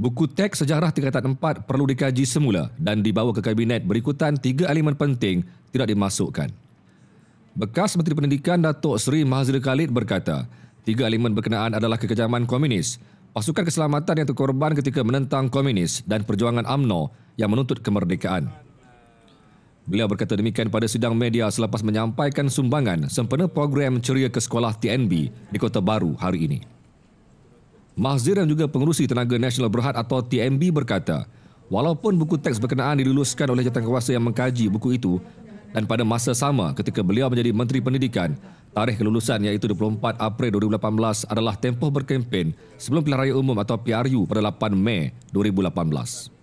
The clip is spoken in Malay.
Buku teks sejarah tingkatan 4 perlu dikaji semula dan dibawa ke kabinet berikutan tiga elemen penting tidak dimasukkan. Bekas Menteri Pendidikan Datuk Seri Mahazir Khalid berkata, tiga elemen berkenaan adalah kekejaman komunis, pasukan keselamatan yang terkorban ketika menentang komunis dan perjuangan AMNO yang menuntut kemerdekaan. Beliau berkata demikian pada sidang media selepas menyampaikan sumbangan sempena program ceria ke sekolah TNB di Kota Baru hari ini. Mahzir yang juga pengurusi Tenaga Nasional Berhad atau TNB berkata, walaupun buku teks berkenaan diluluskan oleh kuasa yang mengkaji buku itu dan pada masa sama ketika beliau menjadi Menteri Pendidikan, tarikh kelulusan iaitu 24 April 2018 adalah tempoh berkempen sebelum pilihan raya umum atau PRU pada 8 Mei 2018.